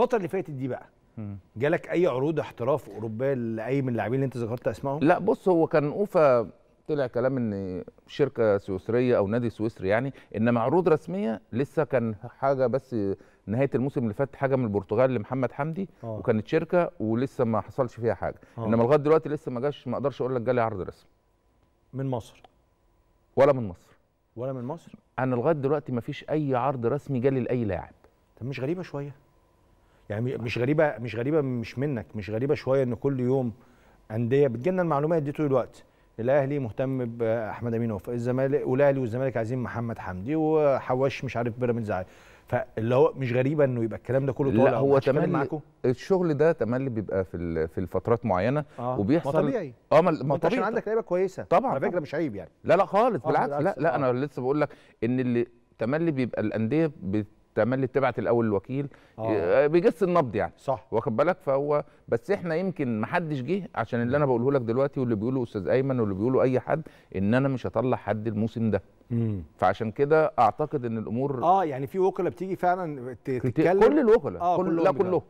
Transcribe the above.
الفتره اللي فاتت دي بقى جالك اي عروض احتراف اوروبيه لاي من اللاعبين اللي انت ذكرت اسمائهم لا بص هو كان اوفا طلع كلام ان شركه سويسريه او نادي سويسري يعني انما عروض رسميه لسه كان حاجه بس نهايه الموسم اللي فات حاجه من البرتغال لمحمد حمدي أوه. وكانت شركه ولسه ما حصلش فيها حاجه أوه. انما لغايه دلوقتي لسه ما جاش ما اقدرش اقول لك جالي عرض رسمي من مصر ولا من مصر ولا من مصر انا لغايه دلوقتي ما فيش اي عرض رسمي جالي لاي لاعب طب مش غريبه شويه يعني مش غريبه مش غريبه مش منك مش غريبه شويه ان كل يوم انديه بتجينا المعلومات دي طول الوقت الاهلي مهتم باحمد امين وفاء الزمالك والاهلي والزمالك عايزين محمد حمدي وحواش مش عارف بيراميدز عايز فاللي هو مش غريبه انه يبقى الكلام ده كله طالع لا هو تملي معكم الشغل ده تملي بيبقى في في الفترات معينه آه وبيحصل ما طبيعي اه ما طبيعي عشان عندك لعيبه كويسه طبعا على فكره مش عيب يعني لا لا خالص آه بالعكس لا لا آه. انا لسه بقول لك ان اللي تملي بيبقى الانديه تعمل لي تبعت الاول الوكيل آه. آه. بيجس النبض يعني صح واخد بالك فهو بس احنا يمكن ما حدش جه عشان اللي انا بقوله لك دلوقتي واللي بيقوله استاذ ايمن واللي بيقوله اي حد ان انا مش هطلع حد الموسم ده مم. فعشان كده اعتقد ان الامور اه يعني في وكلاء بتيجي فعلا تتكلم كل الوكلاء آه كل لا كلهم